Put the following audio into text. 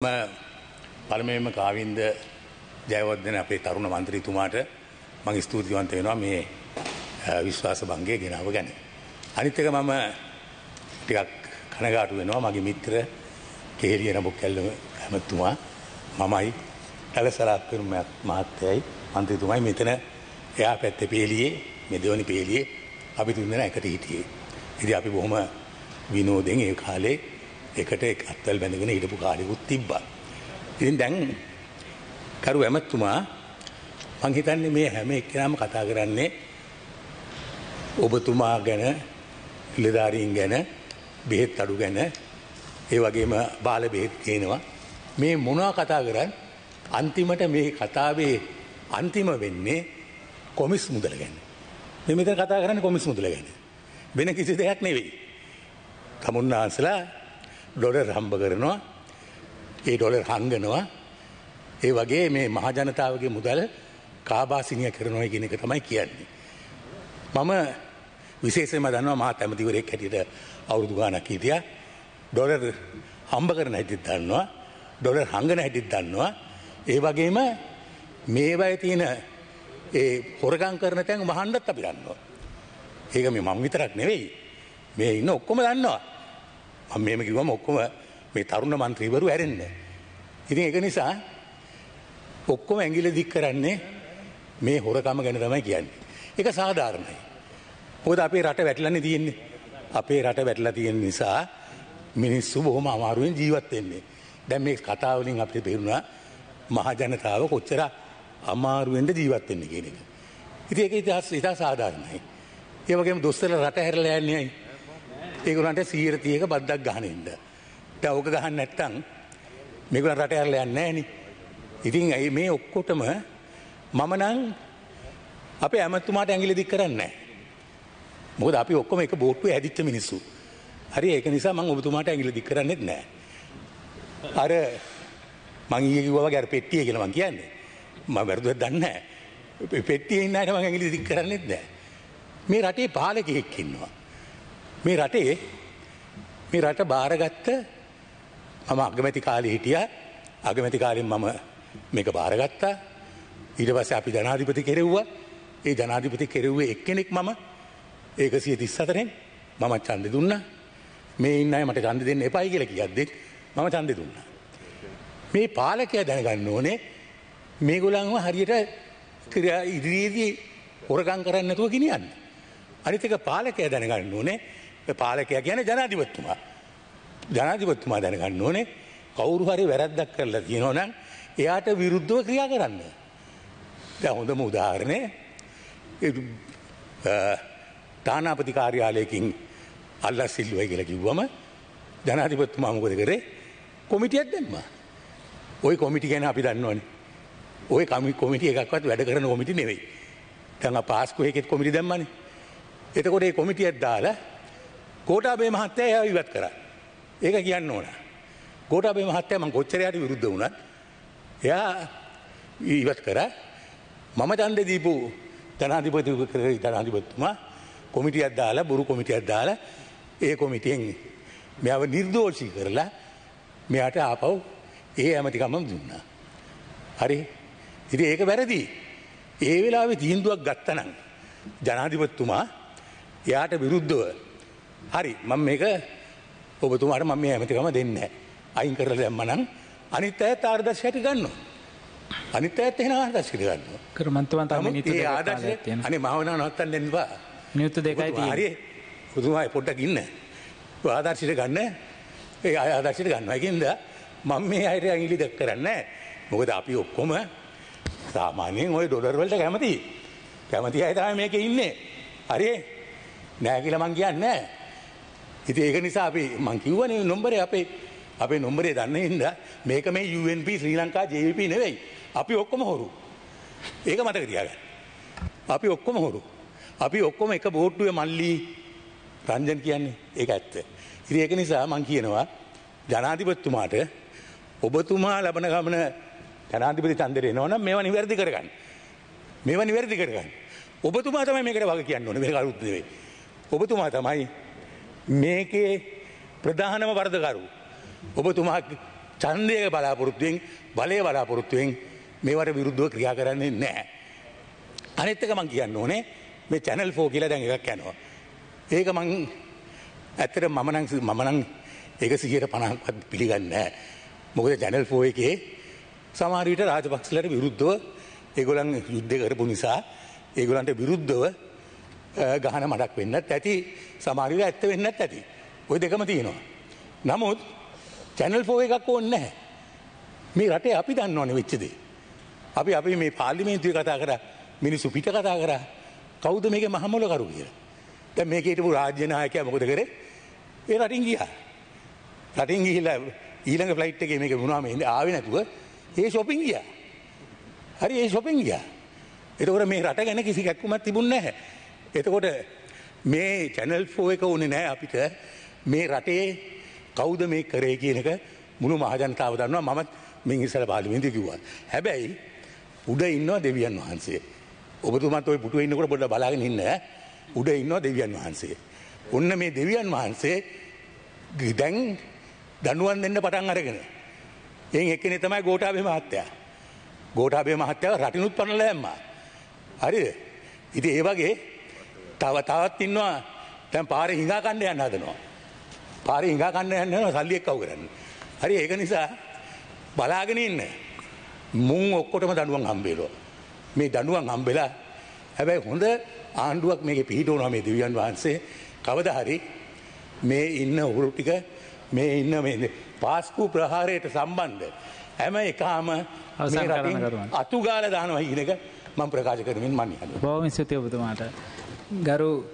ම පළමෙම කාවින්ද ජයවර්ධන අපේ තරුණ මන්ත්‍රීතුමාට මං ස්තුතිවන්ත වෙනවා මේ විශ්වාස භංගය ගෙනාව ගැන. අනිත් එක මම ටිකක් කනගාටු වෙනවා මගේ මිත්‍ර කේලිය නබොක් කැල්ලම ඇමතුමා මමයි ඇලසරාත්කරුම මහත්තයයි මන්ත්‍රීතුමයි මෙතන එයා පැත්ත පේලියේ මෙදවනි පේලියේ අපි තුන්දෙන එකට හිටියේ. ඉදි අපි බොහොම විනෝදෙන් ඒ කාලේ එකට අත්තල් බැඳගෙන හිටපු කාලෙකුත් තිබ්බා. ඉතින් දැන් කරු ඇමතුමා මං හිතන්නේ මේ හැම එක්කෙනාම කතා කරන්නේ ඔබතුමා ගැන ඉලධාරීන් ගැන බෙහෙත් අඩු ගැන ඒ වගේම බාල බෙහෙත් කියනවා මේ මොනවා කතා කරන් අන්තිමට මේ කතාවේ අන්තිම වෙන්නේ කොමිස් මුදල ගැන මෙ මෙතන කතා කරන්න කොමිස් මුදල ගැන වෙන කිසි දෙයක් නෙවෙයි තමුන්නාන්සලා ඩොලර් හම්බ කරනවා ඒ ඩොලර් හංගනවා ඒ වගේ මේ මහජනතාවගේ මුදල් කාබාසිංය කරනවා ගෙනක තමයි කියන්නේ. මම විශේෂම දන්නවා මහා ඇමතිවරෙක් හැටියට අවුරුදු ගානක් හිටිය ඩොලර් හම්බ කරන හැටිත් දන්නවා ඩොලර් හංගන හැටිත් දන්නවා ඒ වගේම මේවයි තියෙන ඒ හොරගං කරන තැන් මහන්ඩත් අපි දන්නවා. ඒක මේ මං විතරක් නෙවෙයි මේ ඉන්න ඔක්කොම දන්නවා මෙම කිවම ඔක්කොම මේ තරුණ මන්ත්‍රීවරු ඇරෙන්න්න. ඉතින් එක නිසා ඔක්කොම ඇගිල දික් කරන්නේ මේ හොරකම ගැන තමයි කියන්නේ. එක සාධාරණයි. පොද අපේ රට වැටලන්න තියෙන්නේ. අපේ රට වැටලා තියෙන නිසා මිනිස්සු බොහොම අමාරුවෙන් ජීවත්වෙන්නේ. දැම් මේ කතාවලින් අපට පෙරුණා මහජනතාව කොච්චර අමාරුවෙන්ට ජීවත්වෙන්නේ කියන එක. ඉති එක ඉතිහස් ඉතා සාධාරණයි. ඒවගේ දොස්තල රට හැරලෑන්නේයි ඒගොල්ලන්ට 100 30ක බද්දක් ගහන ඉන්න. දැන් ඕක ගහන්න නැත්තම් මේගොල්ලන් රට ඇරලා යන්නේ නැහැ නේ. ඉතින් ඇයි මේ ඔක්කොටම මම නම් අපේ ඇමතුමාට ඇඟිලි දික් කරන්නේ මොකද අපි ඔක්කොම එක බෝට්ටුවේ හැදිච්ච මිනිස්සු. හරි ඒක නිසා මම ඔබතුමාට ඇඟිලි දික් කරන්නේත් නැහැ. අර මං ඊයේ කිව්වා වගේ අර පෙට්ටිය කියලා මං කියන්නේ. මම වැරදුවක් දන්නේ නැහැ. පෙට්ටියේ ඉන්න අයට මං ඇඟිලි දික් කරන්නේත් නැහැ. මේ රටේ පාලකයෙක් ඉන්නවා. මේ රටේ මේ රට භාරගත්ත මම අගමැති කාලේ හිටිය අගමැති කාලෙන් මම මේක භාරගත්තා ඊට පස්සේ අපි ජනාධිපති කෙරෙව්වා ඒ ජනාධිපති කෙරෙව්වේ එක්කෙනෙක් මම ඒකසිය තිස් අතරෙන් මම ඡන්දෙ දුන්නා මේ ඉන්න අය මට ඡන්දෙ දෙන්න එපයි කියලා කියද්දිත් මම ඡන්දෙ දුන්නා මේ පාලකයා දැනගන්න ඕනේ මේගොල්ලන්ව හරියට ඉදිරියේදී හොරකම් කරන්නේ නැතුව ගෙනියන්න අනිත් එක පාලකයා දැනගන්න ඕනේ පාලකයා ගැන ජනාධිපත්තුමා. ජනාධිපත්තුමා දැනගන්න ඕනේ කවුරු හරි වැරැද්දක් කරලා තියෙනවනම් එයාට විරුද්ධව ක්‍රියා කරන්න. දැ හොඳම උදාහරණය තානාපති කාර්යාලයකින් අල්ල සිල්ුව කියල කිව්වම ජනාධිපත්තුමා මොකද කරේ කොමිටියක් දෙම්ම. ඔය කොමිටි ගැන අපි දන්නවන. ඔය කමි කොමිටිය එකක්වත් වැඩ කරන කොමිටි නෙවෙයි. තැඟ පාස්කුව එකෙත් කොමිටි දැම්මන. එතකොට කොමිටියක් දාලා කෝටාබේ මහත්තයා එයා ඉවත් කරා. ඒක කියන්න ඕන. කෝටාබේ මහත්තයා මම කොච්චර යට විරුද්ධ වුණත් එයා ඉවත් කරා. මම ඡන්දේ දීපු ජනාධිපති ජනාධිපතිතුමා කොමිටියක් දාලා බුරු කොමිටියක් දාලා ඒ කොමිටියෙන් මෙයාව නිර්දෝෂී කරලා මෙයාට ආපව් ඒ ඇමතිකම දුන්නා. හරි ඉති ඒක වැරදි. ඒ වෙලාවෙ තීන්දුවක් ගත්තනම් ජනාධිපත්තුමා එයාට විරුද්ධව හරි මම මේක ඔබතුමාට මම මේ ඇමතිකම දෙන්නේ අයින් කරලා දැම්මනම් අනිත් ඇයත් ආදර්ශ හැටි ගන්නවා. අනිත් ඇයත් එහෙන ආදර්ශ හැටි ගන්නවා. කර මන්තවන් තමයි නීති දෙක ආදර්ශය. අනේ මාවනා නවත්තන්න එපා. නීති දෙකයි තියෙන්නේ. හරි. පුදුමයි පොඩ්ඩක් ඉන්න. ඔය ආදර්ශයට ගන්න. ඒ ආදර්ශයට ගන්නවා. ඒකින්ද මම මේ අයට ඇඟිලි දෙක කරන්නේ නැහැ. මොකද අපි ඔක්කොම සාමාන්‍යයෙන් ওই ඩොලර් වලට කැමතියි. කැමති අය තමයි මේකේ ඉන්නේ. හරි. නෑ කියලා මං කියන්නේ නෑ. ඉති ඒක නිසා අපි මංකිවන නොම්බරේ අපේ අපේ නොම්බරේ දන්න හිද මේක මේ UNP ශ්‍රී ලංකා ජීවිප නෙවෙයි අපි ඔක්කොම හොරු ඒක මතක තියාග අපි ඔක්කොම හොරු අපි ඔක්කොම එක බෝට්ටුව මල්ලී රංජන් කියන්නේ ඒක ඇත්ත ඉරි ඒක නිසා මං කියනවා ජනාධිපත්තුමාට ඔබතුමා ලබන ගමන ජනාධිපති තන්දරේ නොනම් මේවා නිවැරදි කරගන්න මේවා නිවැරදි කරගන්න ඔබතුමා තමයි මේකට වග කියන්න ඕන මේ කරුත්දවේ ඔබතුමා තමයි මේකේ ප්‍රධානම වර්ධකරු. ඔබතුමා චන්දය බලාපොරොත්තුවෙන් බලය බලාපොරොත්තුවෙන් මේවට විරුද්ධව ක්‍රියා කරන්නේ නෑ. අනෙත්තක මං කියන්න ඕනේ මේ චැනල් ෆෝ කියලා දැන් එකක් යනවා. ඒක මං ඇත්තට මමනං මමනං එක සිහියට පණක්වත් පිළිගන්න. මොකද ජැනල් ෆෝ එකේ සමාරීට රාජපක්ෂලට විරුද්ධව ඒගොලන් යුද්ධ කරපු නිසා ඒගොලන්ට විරුද්ධව ගහන මඩක් වෙන්නත් ඇති සමාරිල ඇත්ත වෙන්නත් ඇති ඔය දෙකම තියෙනවා. නමුත් චැනල් පෝ එකක් ඕන්න මේ රටේ අපි දන්න ඕන වෙච්චදේ. අපි අපි මේ පාලිමේන්තුව කතා කර මිනිස්සු පිට කතා කර කෞද මේක මහමොල කරු කිය. තැ මේකටපු රාජ්‍යනායකය මොකද කර ඒ රටින් ගිය. රටින් ගිහිල ඊළඟ ෆ්ලයිට් එක මේක වුණාම එන්න ආව නැතුව ඒ ශොපින් ගිය. හරි ඒ ශොපින් ගිය. එතකට මේ රට ගැන කිසි කැක්කුමත් තිබුණ නැහැ එතකොට මේ චැනල් ෆෝ එක ඕනේ නෑ අපිට මේ රටේ කෞද මේ කරේ කියනක මුළු මහජනතාව දන්නවා මමත් මින් ඉසල පාලිමින්ද කිව්වා. හැබැයි උඩ ඉන්නවා දෙවියන් වහන්සේ. ඔබතුමත් ඔය පුටුව ඉන්නකොට බොඩ බලාගෙන ඉන්න උඩ ඉන්නවා දෙවියන් වහන්සේ. ඔන්න මේ දෙවියන් වහන්සේ දැන් දනුවන් දෙන්න පටන් අරගෙන. එන් එකනේ තමයි ගෝටාබේ මහත්තයා. ගෝටාබේ මහත්තයාව රටිනුත් පනලා හැම්මා. හරිද? ඉතින් ඒ වගේ තව තවත් ඉන්නවා තැන් පාර හිඟා කණ්ඩ යන්න හදනවා. පාර හිඟා කණ්ඩ යන්න සල්ලියෙක් කව් කරන්න. හරි ඒක නිසා බලාගෙන ඉන්න. මුන් ඔක්කොටම දඩුවන් හම්බේලෝ. මේ දඩුවන් හම්බෙලා හැබැයි හොඳ ආණ්ඩුවක් මේක පිහිටවනවා මේ දෙවියන් වහන්සේ කවද හරි මේ ඉන්න ඔහුරු ටික මේ ඉන්න මේ පාස්කු ප්‍රහාරයට සම්බන්ධ හැම එකාම අතුගාල දානවා හිනක මම ප්‍රකාශ කරමින් මන්නේ බෝම ස්තුතිය ඔබතුමාට ගරු